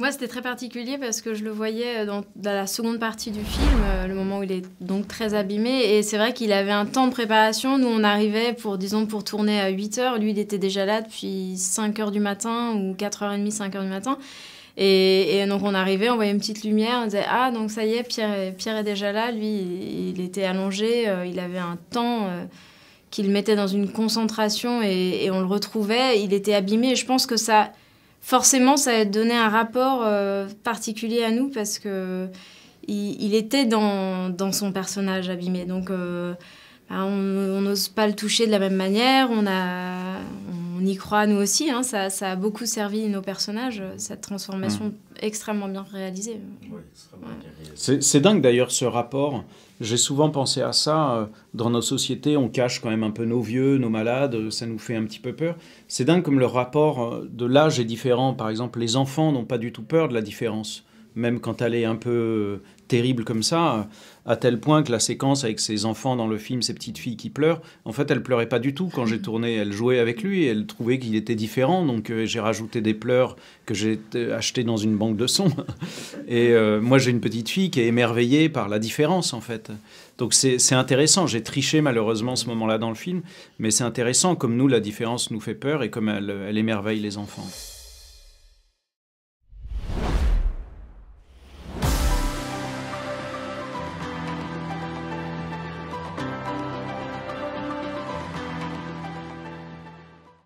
Moi, c'était très particulier parce que je le voyais euh, dans, la seconde partie du film, euh, le moment où il est donc très abîmé. Et c'est vrai qu'il avait un temps de préparation. Nous, on arrivait pour, disons, pour tourner à 8 h. Lui, il était déjà là depuis 5 h du matin ou 4h30, 5 h du matin. Et, donc on arrivait, on voyait une petite lumière, on disait ah donc ça y est, Pierre, Pierre est déjà là. Lui, il, était allongé, euh, il avait un temps qu'il mettait dans une concentration et, et, on le retrouvait. Il était abîmé. Et je pense que ça, forcément, ça a donné un rapport euh, particulier à nous parce que il, était dans, dans, son personnage abîmé. Donc, euh, bah, on n'ose pas le toucher de la même manière. On a, on y croit nous aussi. Hein. ça, a beaucoup servi nos personnages, cette transformation mm. extrêmement bien réalisée. C'est dingue d'ailleurs ce rapport. J'ai souvent pensé à ça. Euh, dans nos sociétés, on cache quand même un peu nos vieux, nos malades. Euh, ça nous fait un petit peu peur. C'est dingue comme le rapport euh, de l'âge est différent. Par exemple, les enfants n'ont pas du tout peur de la différence même quand elle est un peu euh, terrible comme ça, à tel point que la séquence avec ses enfants dans le film, ces petites filles qui pleurent, en fait, elle pleurait pas du tout quand j'ai tourné. Elle jouait avec lui, et elle trouvait qu'il était différent. Donc euh, j'ai rajouté des pleurs que j'ai achetées dans une banque de sons. Et euh, moi, j'ai une petite fille qui est émerveillée par la différence, en fait. Donc c'est intéressant. J'ai triché malheureusement ce moment-là dans le film, mais c'est intéressant comme nous, la différence nous fait peur et comme elle, elle émerveille les enfants.